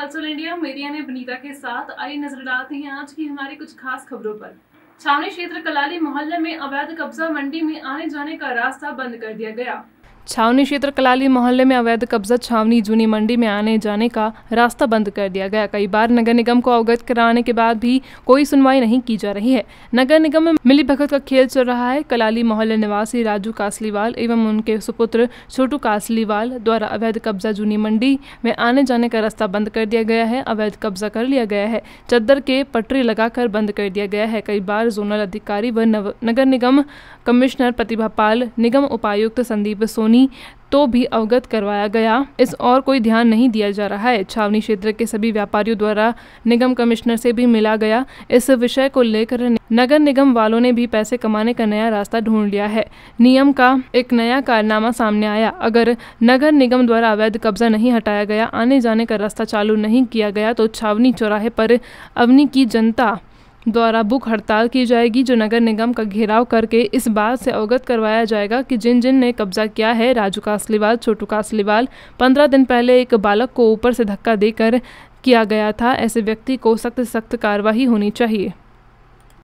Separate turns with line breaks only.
हालचाल इंडिया मेरी ने बनीता के साथ आई नजर डालते हैं आज की हमारी कुछ खास खबरों पर छावनी क्षेत्र कलाली मोहल्ले में अवैध कब्जा मंडी में आने जाने का रास्ता बंद कर दिया गया छावनी क्षेत्र कलाली मोहल्ले में अवैध कब्जा छावनी जूनी मंडी में आने जाने का रास्ता बंद कर दिया गया कई बार नगर निगम को अवगत कराने के बाद भी कोई सुनवाई नहीं की जा रही है नगर निगम में मिली भगत का खेल चल रहा है कलाली मोहल्ले निवासी राजू कासलीवाल एवं उनके सुपुत्र छोटू कासलीवाल द्वारा अवैध कब्जा जूनी मंडी में आने जाने का रास्ता बंद कर दिया गया है अवैध कब्जा कर लिया गया है चद्दर के पटरी लगाकर बंद कर दिया गया है कई बार जोनल अधिकारी व नगर निगम कमिश्नर प्रतिभा पाल निगम उपायुक्त संदीप सोनी नहीं तो भी अवगत करवाया गया इस और कोई ध्यान नहीं दिया जा रहा है छावनी क्षेत्र के सभी व्यापारियों द्वारा निगम कमिश्नर से भी मिला गया इस विषय को लेकर नगर निगम वालों ने भी पैसे कमाने का नया रास्ता ढूंढ लिया है नियम का एक नया कारनामा सामने आया अगर नगर निगम द्वारा अवैध कब्जा नहीं हटाया गया आने जाने का रास्ता चालू नहीं किया गया तो छावनी चौराहे पर अवनी की जनता द्वारा बुक हड़ताल की जाएगी जो नगर निगम का घेराव करके इस बात से अवगत करवाया जाएगा कि जिन जिन ने कब्जा किया है राजू कासलीवाल छोटू कासलीवाल पंद्रह दिन पहले एक बालक को ऊपर से धक्का देकर किया गया था ऐसे व्यक्ति को सख्त सख्त कार्रवाई होनी चाहिए